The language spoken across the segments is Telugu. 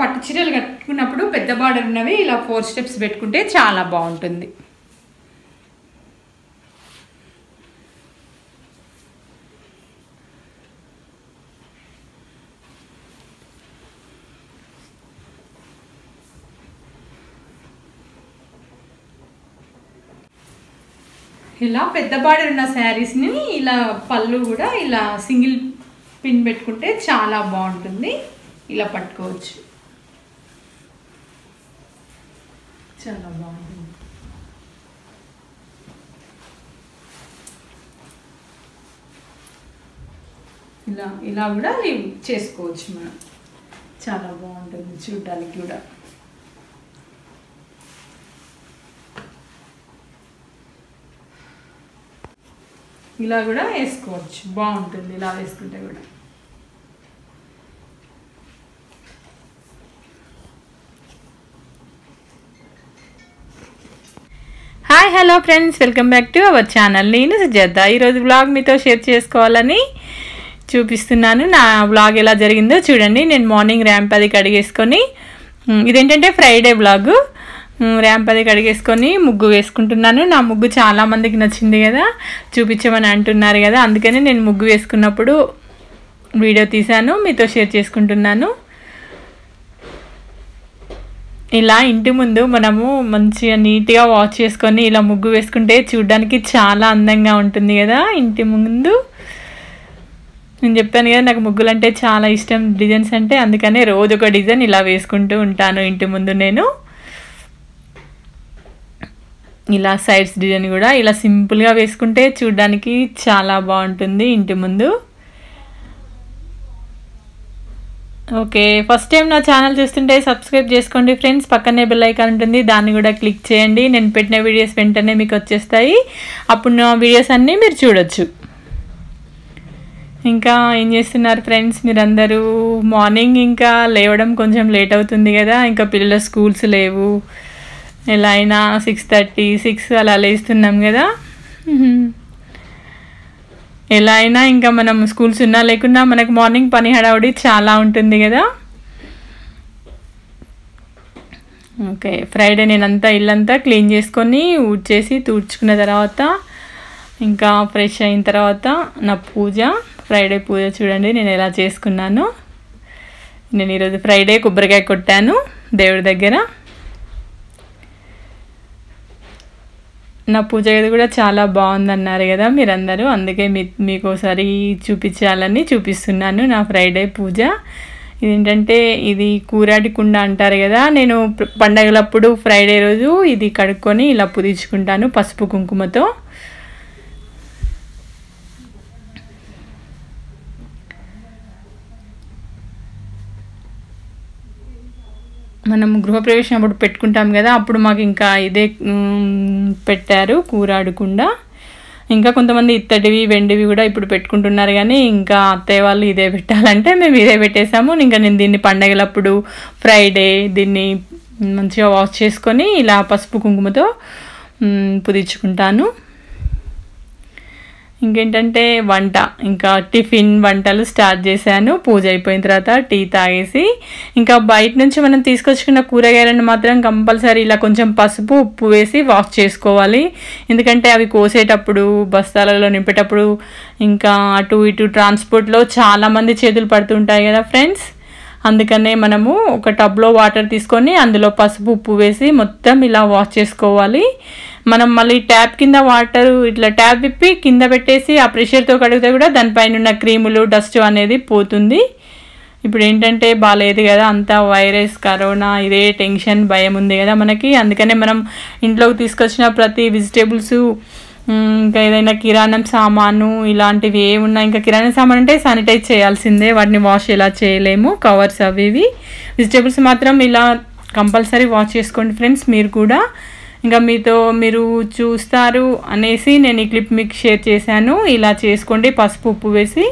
పట్టు చీరలు కట్టుకున్నప్పుడు పెద్ద బార్డర్ ఉన్నవి ఇలా ఫోర్ స్టెప్స్ పెట్టుకుంటే చాలా బాగుంటుంది ఇలా పెద్ద బార్డర్ ఉన్న శారీస్ని ఇలా పళ్ళు కూడా ఇలా సింగిల్ పిన్ పెట్టుకుంటే చాలా బాగుంటుంది ఇలా పట్టుకోవచ్చు చాలా బాగుంటుంది ఇలా ఇలా కూడా చేసుకోవచ్చు మనం చాలా బాగుంటుంది చూడడానికి కూడా ఇలా కూడా వేసుకోవచ్చు బాగుంటుంది ఇలా వేసుకుంటే కూడా hello friends welcome back to our channel నేను సుజాత ఈరోజు బ్లాగ్ మీతో షేర్ చేసుకోవాలని చూపిస్తున్నాను నా బ్లాగ్ ఎలా జరిగిందో చూడండి నేను మార్నింగ్ ర్యాంప్ అది కడిగేసుకొని ఇదేంటంటే ఫ్రైడే బ్లాగ్ ర్యాంప్ అది కడిగేసుకొని ముగ్గు వేసుకుంటున్నాను నా ముగ్గు చాలామందికి నచ్చింది కదా చూపించమని అంటున్నారు కదా అందుకనే నేను ముగ్గు వేసుకున్నప్పుడు వీడియో తీశాను మీతో షేర్ చేసుకుంటున్నాను ఇలా ఇంటి ముందు మనము మంచిగా నీట్గా వాష్ చేసుకొని ఇలా ముగ్గు వేసుకుంటే చూడడానికి చాలా అందంగా ఉంటుంది కదా ఇంటి ముందు నేను చెప్తాను కదా నాకు ముగ్గులు అంటే చాలా ఇష్టం డిజైన్స్ అంటే అందుకనే రోజు ఒక డిజైన్ ఇలా వేసుకుంటూ ఉంటాను ఇంటి ముందు నేను ఇలా సైడ్స్ డిజైన్ కూడా ఇలా సింపుల్గా వేసుకుంటే చూడడానికి చాలా బాగుంటుంది ఇంటి ముందు ఓకే ఫస్ట్ టైం నా ఛానల్ చూస్తుంటే సబ్స్క్రైబ్ చేసుకోండి ఫ్రెండ్స్ పక్కనే బెల్ ఐకాన్ ఉంటుంది దాన్ని కూడా క్లిక్ చేయండి నేను పెట్టిన వీడియోస్ వెంటనే మీకు వచ్చేస్తాయి అప్పుడు నా వీడియోస్ అన్నీ మీరు చూడొచ్చు ఇంకా ఏం చేస్తున్నారు ఫ్రెండ్స్ మీరందరూ మార్నింగ్ ఇంకా లేవడం కొంచెం లేట్ అవుతుంది కదా ఇంకా పిల్లల స్కూల్స్ లేవు ఎలా అయినా సిక్స్ థర్టీ సిక్స్ అలా లేస్తున్నాం కదా ఎలా అయినా ఇంకా మనం స్కూల్స్ ఉన్నా లేకున్నా మనకు మార్నింగ్ పని హడావుడి చాలా ఉంటుంది కదా ఓకే ఫ్రైడే నేనంతా ఇల్లంతా క్లీన్ చేసుకొని ఊడ్చేసి తూడ్చుకున్న తర్వాత ఇంకా ఫ్రెష్ అయిన తర్వాత నా పూజ ఫ్రైడే పూజ చూడండి నేను ఎలా చేసుకున్నాను నేను ఈరోజు ఫ్రైడే కొబ్బరికాయ కొట్టాను దేవుడి దగ్గర నా పూజ గది కూడా చాలా బాగుందన్నారు కదా మీరందరూ అందుకే మీ మీకు ఒకసారి చూపించాలని చూపిస్తున్నాను నా ఫ్రైడే పూజ ఇదేంటంటే ఇది కూరాటి కుండ అంటారు కదా నేను పండగలప్పుడు ఫ్రైడే రోజు ఇది కడుక్కొని ఇలా పుదించుకుంటాను పసుపు కుంకుమతో మనం గృహప్రవేశం అప్పుడు పెట్టుకుంటాం కదా అప్పుడు మాకు ఇంకా ఇదే పెట్టారు కూర ఆడకుండా ఇంకా కొంతమంది ఇత్తడివి వెండివి కూడా ఇప్పుడు పెట్టుకుంటున్నారు కానీ ఇంకా అత్తయ్య వాళ్ళు ఇదే పెట్టాలంటే మేము ఇదే పెట్టేసాము ఇంకా నేను దీన్ని పండగలప్పుడు ఫ్రైడే దీన్ని మంచిగా వాష్ చేసుకొని ఇలా పసుపు కుంకుమతో పుదించుకుంటాను ఇంకేంటంటే వంట ఇంకా టిఫిన్ వంటలు స్టార్ట్ చేశాను పూజ అయిపోయిన తర్వాత టీ తాగేసి ఇంకా బయట నుంచి మనం తీసుకొచ్చుకున్న కూరగాయలను మాత్రం కంపల్సరీ ఇలా కొంచెం పసుపు ఉప్పు వేసి వాష్ చేసుకోవాలి ఎందుకంటే అవి కోసేటప్పుడు బస్తాలలో నింపేటప్పుడు ఇంకా అటు ఇటు ట్రాన్స్పోర్ట్లో చాలామంది చేతులు పడుతుంటాయి కదా ఫ్రెండ్స్ అందుకనే మనము ఒక టబ్లో వాటర్ తీసుకొని అందులో పసుపు ఉప్పు వేసి మొత్తం ఇలా వాష్ చేసుకోవాలి మనం మళ్ళీ ట్యాప్ కింద వాటర్ ఇట్లా ట్యాప్ విప్పి కింద పెట్టేసి ఆ ప్రెషర్తో కడిగితే కూడా దానిపైన ఉన్న క్రీములు డస్ట్ అనేది పోతుంది ఇప్పుడు ఏంటంటే బాగాలేదు కదా అంతా వైరస్ కరోనా ఇదే టెన్షన్ భయం ఉంది కదా మనకి అందుకనే మనం ఇంట్లోకి తీసుకొచ్చిన ప్రతి వెజిటేబుల్స్ ఇంకా ఏదైనా కిరాణం సామాను ఇలాంటివి ఏ ఉన్నా ఇంకా కిరాణం సామాన్ అంటే శానిటైజ్ చేయాల్సిందే వాటిని వాష్ ఎలా చేయలేము కవర్స్ అవి ఇవి వెజిటేబుల్స్ మాత్రం ఇలా కంపల్సరీ వాష్ చేసుకోండి ఫ్రెండ్స్ మీరు కూడా ఇంకా మీతో మీరు చూస్తారు అనేసి నేను ఈ క్లిప్ మీకు షేర్ చేశాను ఇలా చేసుకోండి పసుపు ఉప్పు వేసి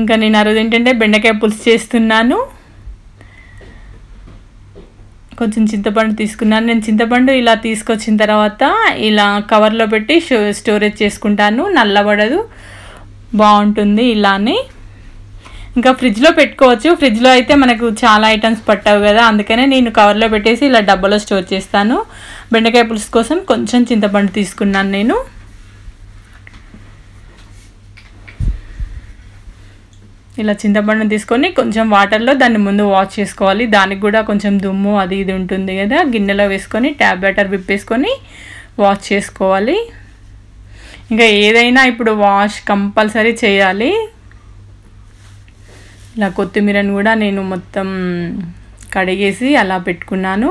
ఇంకా నేను ఆ రోజు ఏంటంటే బెండకాయ పులుసు చేస్తున్నాను కొంచెం చింతపండు తీసుకున్నాను నేను చింతపండు ఇలా తీసుకొచ్చిన తర్వాత ఇలా కవర్లో పెట్టి స్టోరేజ్ చేసుకుంటాను నల్లబడదు బాగుంటుంది ఇలానే ఇంకా ఫ్రిడ్జ్లో పెట్టుకోవచ్చు ఫ్రిడ్జ్లో అయితే మనకు చాలా ఐటమ్స్ పట్టవు కదా అందుకనే నేను కవర్లో పెట్టేసి ఇలా డబ్బాలో స్టోర్ చేస్తాను బెండకాయ పులుసు కోసం కొంచెం చింతపండు తీసుకున్నాను నేను ఇలా చింతపండుని తీసుకొని కొంచెం వాటర్లో దాన్ని ముందు వాష్ చేసుకోవాలి దానికి కూడా కొంచెం దుమ్ము అది ఇది ఉంటుంది కదా గిన్నెలో వేసుకొని ట్యాబ్ బ్యాటర్ విప్పేసుకొని వాష్ చేసుకోవాలి ఇంకా ఏదైనా ఇప్పుడు వాష్ కంపల్సరీ చేయాలి ఇలా కొత్తిమీరను కూడా నేను మొత్తం కడిగేసి అలా పెట్టుకున్నాను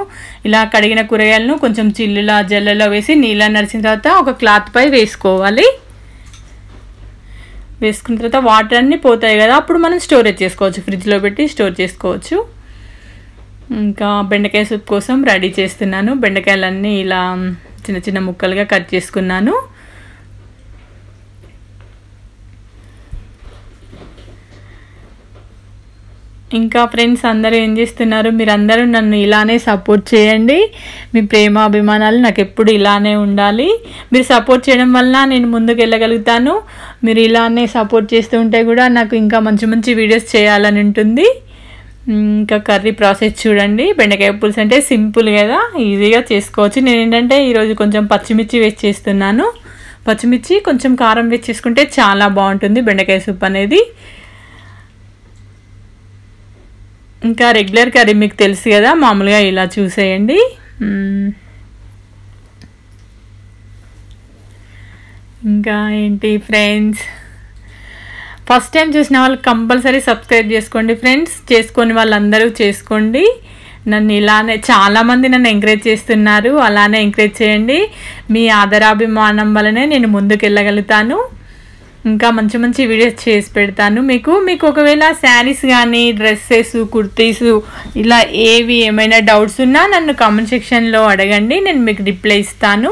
ఇలా కడిగిన కూరగాయలను కొంచెం చిల్లులా జల్లలో వేసి నీళ్ళ నడిచిన తర్వాత ఒక క్లాత్పై వేసుకోవాలి వేసుకున్న తర్వాత వాటర్ అన్నీ పోతాయి కదా అప్పుడు మనం స్టోరేజ్ చేసుకోవచ్చు ఫ్రిడ్జ్లో పెట్టి స్టోర్ చేసుకోవచ్చు ఇంకా బెండకాయ సూప్ కోసం రెడీ చేస్తున్నాను బెండకాయలన్నీ ఇలా చిన్న చిన్న ముక్కలుగా కట్ చేసుకున్నాను ఇంకా ఫ్రెండ్స్ అందరూ ఏం చేస్తున్నారు మీరందరూ నన్ను ఇలానే సపోర్ట్ చేయండి మీ ప్రేమ అభిమానాలు నాకు ఎప్పుడు ఇలానే ఉండాలి మీరు సపోర్ట్ చేయడం వలన నేను ముందుకు వెళ్ళగలుగుతాను మీరు ఇలానే సపోర్ట్ చేస్తూ ఉంటే కూడా నాకు ఇంకా మంచి మంచి వీడియోస్ చేయాలని ఉంటుంది ఇంకా కర్రీ ప్రాసెస్ చూడండి బెండకాయ పులుసు అంటే సింపుల్ కదా ఈజీగా చేసుకోవచ్చు నేను ఏంటంటే ఈరోజు కొంచెం పచ్చిమిర్చి వేసి చేస్తున్నాను పచ్చిమిర్చి కొంచెం కారం వేసి చేసుకుంటే చాలా బాగుంటుంది బెండకాయ సూప్ అనేది ఇంకా రెగ్యులర్ కర్రీ మీకు తెలుసు కదా మామూలుగా ఇలా చూసేయండి ఇంకా ఏంటి ఫ్రెండ్స్ ఫస్ట్ టైం చూసిన వాళ్ళు కంపల్సరీ సబ్స్క్రైబ్ చేసుకోండి ఫ్రెండ్స్ చేసుకొని వాళ్ళందరూ చేసుకోండి నన్ను ఇలానే చాలామంది నన్ను ఎంకరేజ్ చేస్తున్నారు అలానే ఎంకరేజ్ చేయండి మీ ఆదరాభిమానం వలనే నేను ముందుకు వెళ్ళగలుగుతాను ఇంకా మంచి మంచి వీడియోస్ చేసి పెడతాను మీకు మీకు ఒకవేళ శారీస్ కానీ డ్రెస్సెస్ కుర్తీస్ ఇలా ఏవి ఏమైనా డౌట్స్ ఉన్నా నన్ను కామెంట్ సెక్షన్లో అడగండి నేను మీకు రిప్లై ఇస్తాను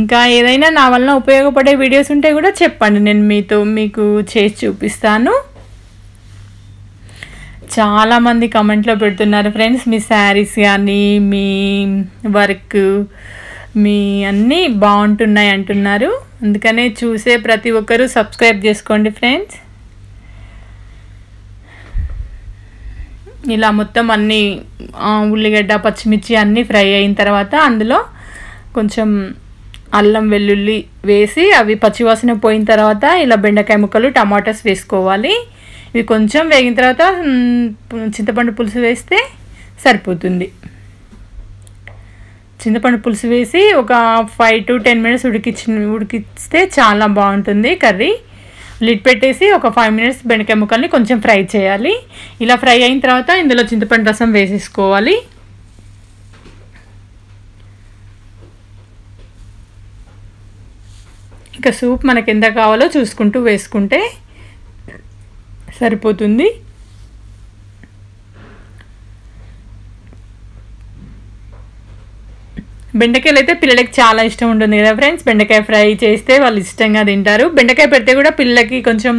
ఇంకా ఏదైనా నా వలన ఉపయోగపడే వీడియోస్ ఉంటే కూడా చెప్పండి నేను మీతో మీకు చేసి చూపిస్తాను చాలామంది కమెంట్లో పెడుతున్నారు ఫ్రెండ్స్ మీ శారీస్ కానీ మీ వర్క్ మీ అన్నీ బాగుంటున్నాయి అంటున్నారు అందుకనే చూసే ప్రతి ఒక్కరూ సబ్స్క్రైబ్ చేసుకోండి ఫ్రెండ్స్ ఇలా మొత్తం అన్నీ ఉల్లిగడ్డ పచ్చిమిర్చి అన్నీ ఫ్రై అయిన తర్వాత అందులో కొంచెం అల్లం వెల్లుల్లి వేసి అవి పచ్చివాసన పోయిన తర్వాత ఇలా బెండకాయ ముక్కలు టమాటాస్ వేసుకోవాలి ఇవి కొంచెం వేగిన తర్వాత చింతపండు పులుసు వేస్తే సరిపోతుంది చింతపండు పులుసు వేసి ఒక ఫైవ్ టు టెన్ మినిట్స్ ఉడికించి ఉడికిస్తే చాలా బాగుంటుంది కర్రీ లిడ్ పెట్టేసి ఒక ఫైవ్ మినిట్స్ బెండకాయ ముక్కల్ని కొంచెం ఫ్రై చేయాలి ఇలా ఫ్రై అయిన తర్వాత ఇందులో చింతపండు రసం వేసేసుకోవాలి ఇంకా సూప్ మనకి ఎంత కావాలో చూసుకుంటూ వేసుకుంటే సరిపోతుంది బెండకాయలు అయితే పిల్లలకి చాలా ఇష్టం ఉంటుంది కదా ఫ్రెండ్స్ బెండకాయ ఫ్రై చేస్తే వాళ్ళు ఇష్టంగా తింటారు బెండకాయ పెడితే కూడా పిల్లలకి కొంచెం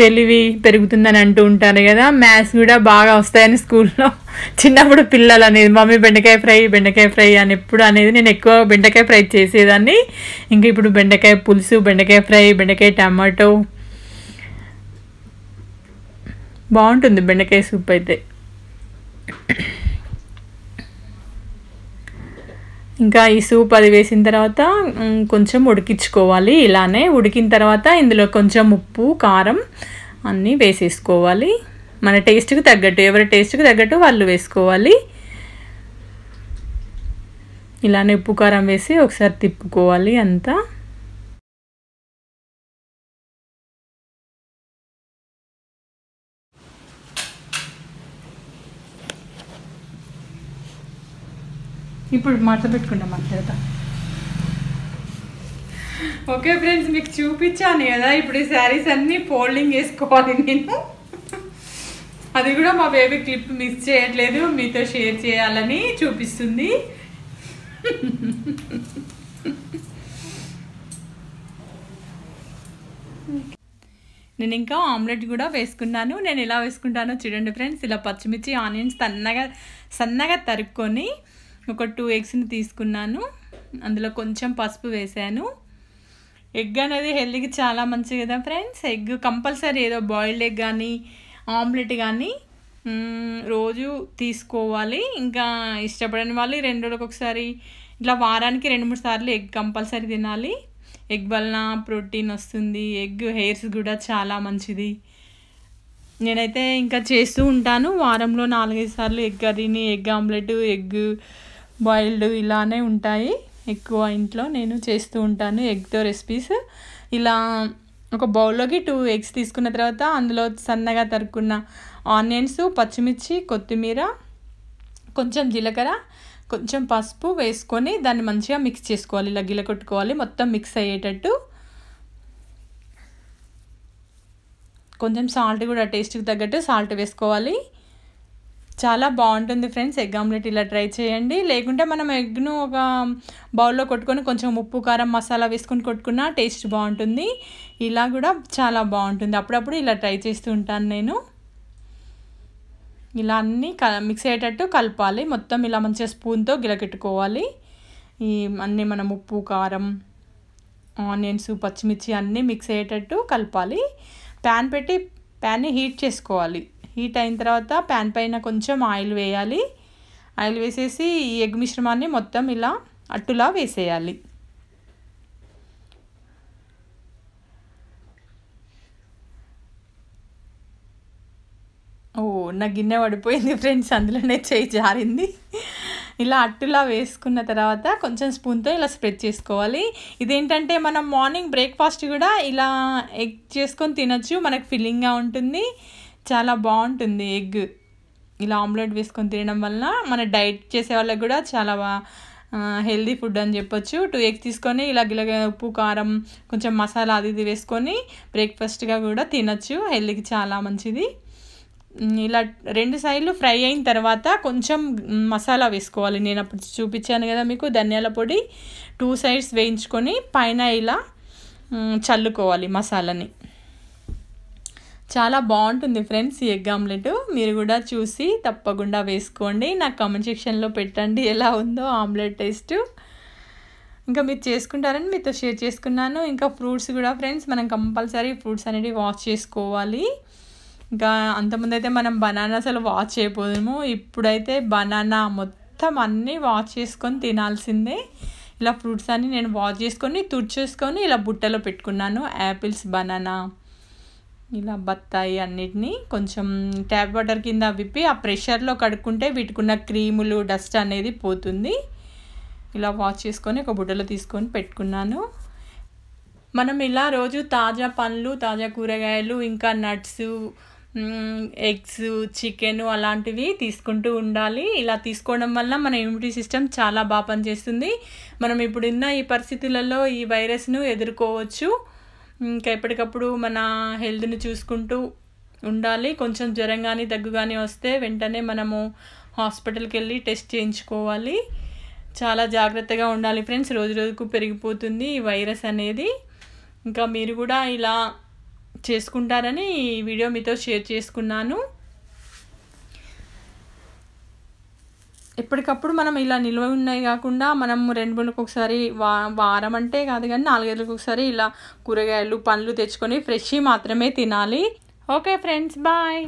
తెలివి పెరుగుతుందని అంటూ ఉంటారు కదా మ్యాథ్స్ కూడా బాగా వస్తాయని స్కూల్లో చిన్నప్పుడు పిల్లలు అనేది మమ్మీ బెండకాయ ఫ్రై బెండకాయ ఫ్రై అని ఎప్పుడు అనేది నేను ఎక్కువ బెండకాయ ఫ్రై చేసేదాన్ని ఇంకా ఇప్పుడు బెండకాయ పులుసు బెండకాయ ఫ్రై బెండకాయ టమాటో బాగుంటుంది బెండకాయ సూప్ అయితే ఇంకా ఈ సూప్ అది వేసిన తర్వాత కొంచెం ఉడికించుకోవాలి ఇలానే ఉడికిన తర్వాత ఇందులో కొంచెం ఉప్పు కారం అన్నీ వేసేసుకోవాలి మన టేస్ట్కి తగ్గట్టు ఎవరి టేస్ట్కి తగ్గట్టు వాళ్ళు వేసుకోవాలి ఇలానే ఉప్పు కారం వేసి ఒకసారి తిప్పుకోవాలి అంతా ఇప్పుడు మడత పెట్టుకుంటాం మడత ఓకే ఫ్రెండ్స్ మీకు చూపించాను కదా ఇప్పుడు ఈ శారీస్ అన్నీ ఫోల్డింగ్ చేసుకోవాలి నేను అది కూడా మా బేబీ క్లిప్ మిస్ చేయట్లేదు మీతో షేర్ చేయాలని చూపిస్తుంది నేను ఇంకా ఆమ్లెట్ కూడా వేసుకున్నాను నేను ఎలా వేసుకుంటానో చూడండి ఫ్రెండ్స్ ఇలా పచ్చిమిర్చి ఆనియన్స్ సన్నగా సన్నగా తరుక్కొని ఒక టూ ఎగ్స్ని తీసుకున్నాను అందులో కొంచెం పసుపు వేశాను ఎగ్ అనేది హెల్త్కి చాలా మంచిది కదా ఫ్రెండ్స్ ఎగ్ కంపల్సరీ ఏదో బాయిల్డ్ ఎగ్ కానీ ఆమ్లెట్ కానీ రోజు తీసుకోవాలి ఇంకా ఇష్టపడని వాళ్ళు రెండు రోజులకు ఒకసారి ఇట్లా వారానికి రెండు మూడు సార్లు ఎగ్ కంపల్సరీ తినాలి ఎగ్ వలన ప్రోటీన్ వస్తుంది ఎగ్ హెయిర్స్ కూడా చాలా మంచిది నేనైతే ఇంకా చేస్తూ ఉంటాను వారంలో నాలుగైదు సార్లు ఎగ్ కర్రీని ఎగ్ ఆమ్లెట్ ఎగ్ బాయిల్డ్ ఇలానే ఉంటాయి ఎక్కువ ఇంట్లో నేను చేస్తూ ఉంటాను ఎగ్తో రెసిపీస్ ఇలా ఒక బౌల్లోకి టూ ఎగ్స్ తీసుకున్న తర్వాత అందులో సన్నగా తరుక్కున్న ఆనియన్స్ పచ్చిమిర్చి కొత్తిమీర కొంచెం జీలకర్ర కొంచెం పసుపు వేసుకొని దాన్ని మంచిగా మిక్స్ చేసుకోవాలి ఇలా గిల కొట్టుకోవాలి మొత్తం మిక్స్ అయ్యేటట్టు కొంచెం సాల్ట్ కూడా టేస్ట్కి తగ్గట్టు సాల్ట్ వేసుకోవాలి చాలా బాగుంటుంది ఫ్రెండ్స్ ఎగ్ ఆమ్లెట్ ఇలా ట్రై చేయండి లేకుంటే మనం ఎగ్ను ఒక బౌల్లో కొట్టుకొని కొంచెం ఉప్పు కారం మసాలా వేసుకొని కొట్టుకున్నా టేస్ట్ బాగుంటుంది ఇలా కూడా చాలా బాగుంటుంది అప్పుడప్పుడు ఇలా ట్రై చేస్తూ ఉంటాను నేను ఇలా అన్నీ క మిక్స్ అయ్యేటట్టు కలపాలి మొత్తం ఇలా మంచిగా స్పూన్తో గిలకెట్టుకోవాలి ఈ అన్నీ మనం ఉప్పు కారం ఆనియన్స్ పచ్చిమిర్చి అన్నీ మిక్స్ అయ్యేటట్టు కలపాలి ప్యాన్ పెట్టి ప్యాన్ని హీట్ చేసుకోవాలి హీట్ అయిన తర్వాత ప్యాన్ పైన కొంచెం ఆయిల్ వేయాలి ఆయిల్ వేసేసి ఈ ఎగ్ మిశ్రమాన్ని మొత్తం ఇలా అట్టులా వేసేయాలి ఓ నా గిన్నె పడిపోయింది ఫ్రెండ్స్ అందులోనే చేయి జారింది ఇలా అట్టులా వేసుకున్న తర్వాత కొంచెం స్పూన్తో ఇలా స్ప్రెడ్ చేసుకోవాలి ఇదేంటంటే మనం మార్నింగ్ బ్రేక్ఫాస్ట్ కూడా ఇలా ఎగ్ చేసుకొని తినచ్చు మనకు ఫిల్లింగ్గా ఉంటుంది చాలా బాగుంటుంది ఎగ్ ఇలా ఆమ్లెట్ వేసుకొని తినడం వల్ల మన డైట్ చేసే వాళ్ళకి కూడా చాలా హెల్దీ ఫుడ్ అని చెప్పొచ్చు టూ ఎగ్ తీసుకొని ఇలా గిలగ ఉప్పు కారం కొంచెం మసాలా అది ఇది వేసుకొని బ్రేక్ఫాస్ట్గా కూడా తినచ్చు హెల్దీకి చాలా మంచిది ఇలా రెండు సైడ్లు ఫ్రై అయిన తర్వాత కొంచెం మసాలా వేసుకోవాలి నేను అప్పుడు చూపించాను కదా మీకు ధనియాల పొడి టూ సైడ్స్ వేయించుకొని పైన ఇలా చల్లుకోవాలి మసాలాని చాలా బాగుంటుంది ఫ్రెండ్స్ ఈ ఎగ్ ఆమ్లెట్ మీరు కూడా చూసి తప్పకుండా వేసుకోండి నాకు కామెంట్ సెక్షన్లో పెట్టండి ఎలా ఉందో ఆమ్లెట్ టేస్ట్ ఇంకా మీరు చేసుకుంటారని మీతో షేర్ చేసుకున్నాను ఇంకా ఫ్రూట్స్ కూడా ఫ్రెండ్స్ మనం కంపల్సరీ ఫ్రూట్స్ అనేవి వాష్ చేసుకోవాలి ఇంకా అంతకుముందు అయితే మనం బనానా అసలు వాష్ చేయబోదాము ఇప్పుడైతే బనానా మొత్తం అన్నీ వాష్ చేసుకొని తినాల్సిందే ఇలా ఫ్రూట్స్ అన్నీ నేను వాష్ చేసుకొని తుడిచేసుకొని ఇలా బుట్టలో పెట్టుకున్నాను యాపిల్స్ బనానా ఇలా బత్తాయి అన్నిటినీ కొంచెం ట్యాప్ వాటర్ కింద విప్పి ఆ ప్రెషర్లో కడుక్కుంటే వీటికున్న క్రీములు డస్ట్ అనేది పోతుంది ఇలా వాష్ చేసుకొని ఒక బుడ్డలో తీసుకొని పెట్టుకున్నాను మనం ఇలా రోజు తాజా పండ్లు తాజా కూరగాయలు ఇంకా నట్స్ ఎగ్స్ చికెన్ అలాంటివి తీసుకుంటూ ఉండాలి ఇలా తీసుకోవడం వల్ల మన ఇమ్యూనిటీ సిస్టమ్ చాలా బాగా పనిచేస్తుంది మనం ఇప్పుడున్న ఈ పరిస్థితులలో ఈ వైరస్ను ఎదుర్కోవచ్చు ఇంకా ఎప్పటికప్పుడు మన హెల్త్ని చూసుకుంటూ ఉండాలి కొంచెం జ్వరం కానీ దగ్గు కానీ వస్తే వెంటనే మనము హాస్పిటల్కి వెళ్ళి టెస్ట్ చేయించుకోవాలి చాలా జాగ్రత్తగా ఉండాలి ఫ్రెండ్స్ రోజు రోజుకు పెరిగిపోతుంది ఈ వైరస్ అనేది ఇంకా మీరు కూడా ఇలా చేసుకుంటారని ఈ వీడియో మీతో షేర్ చేసుకున్నాను ఎప్పటికప్పుడు మనం ఇలా నిల్వ ఉన్నాయి కాకుండా మనం రెండు మూలకు ఒకసారి వా వారం అంటే కాదు కానీ నాలుగేళ్ళకి ఒకసారి ఇలా కూరగాయలు పండ్లు తెచ్చుకొని ఫ్రెష్ మాత్రమే తినాలి ఓకే ఫ్రెండ్స్ బాయ్